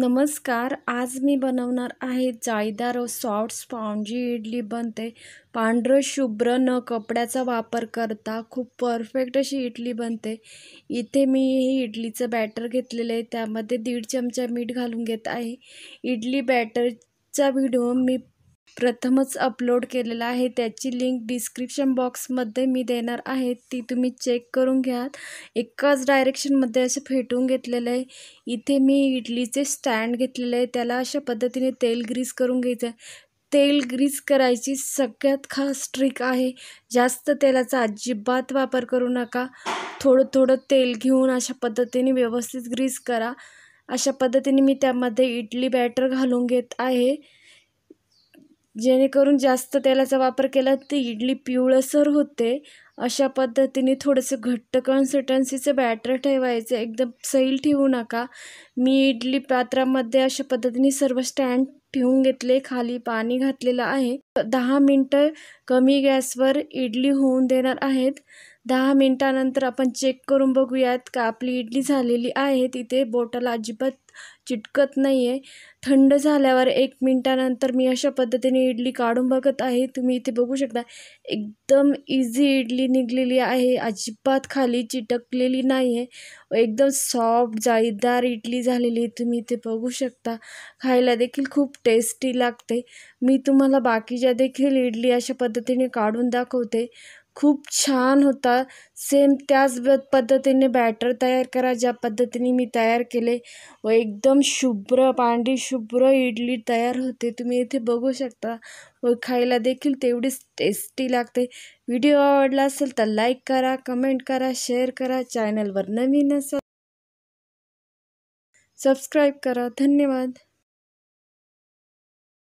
नमस्कार आज मी बनवणार आहे जाळीदार सॉफ्ट स्पॉन्जी इडली बनते पांढरं शुभ्र न कपड्याचा वापर करता खूप परफेक्ट अशी इडली बनते इथे मी हे इडलीचं बॅटर घेतलेलं आहे त्यामध्ये दीड चमचा मीठ घालून घेत आहे इडली बॅटरचा व्हिडिओ मी प्रथमच अपलोड केलेला आहे त्याची लिंक डिस्क्रिप्शन बॉक्समध्ये मी देणार आहे ती तुम्ही चेक करून घ्या एकाच डायरेक्शनमध्ये असे फेटून घेतलेलं आहे इथे मी इडलीचे स्टँड घेतलेले आहे त्याला अशा पद्धतीने तेल ग्रीस करून घ्यायचं आहे तेल ग्रीस करायची सगळ्यात खास ट्रिक आहे जास्त तेलाचा अजिबात वापर करू नका थोडं थोडं तेल घेऊन अशा पद्धतीने व्यवस्थित ग्रीस करा अशा पद्धतीने मी त्यामध्ये इडली बॅटर घालून घेत आहे जेणेकरून जास्त तेलाचा वापर केला तर इडली पिवळसर होते अशा पद्धतीने थोडंसं घट्ट कन्सिस्टन्सीचं बॅटर ठेवायचं एकदम सैल ठेवू नका मी इडली पात्रामध्ये अशा पद्धतीने सर्व स्टँड ठेवून घेतले खाली पाणी घातलेलं आहे दहा मिनटं कमी गॅसवर इडली होऊन देणार आहेत दहा मिनटानंतर आपण चेक करून बघूयात का आपली इडली झालेली आहे तिथे बोटाला अजिबात चिटकत नाही आहे थंड झाल्यावर एक मिनटानंतर मी अशा पद्धतीने इडली काढून बघत आहे तुम्ही इथे बघू शकता एकदम इझी इडली निघलेली आहे अजिबात खाली चिटकलेली नाही आहे एकदम सॉफ्ट जाळीदार इडली झालेली तुम्ही इथे बघू शकता खायला देखील खूप टेस्टी लागते मी तुम्हाला बाकीच्या देखील इडली अशा पद्धतीने काढून दाखवते खूप छान होता सेम त्याच पद्धतीने बॅटर तयार करा ज्या पद्धतीने मी तयार केले व एकदम शुभ्र पांढरी शुभ्र इडली तयार होते तुम्ही इथे बघू शकता व खायला देखील तेवढीच टेस्टी लागते व्हिडिओ आवडला असेल तर लाईक करा कमेंट करा शेअर करा चॅनलवर नवीन असा सबस्क्राईब करा धन्यवाद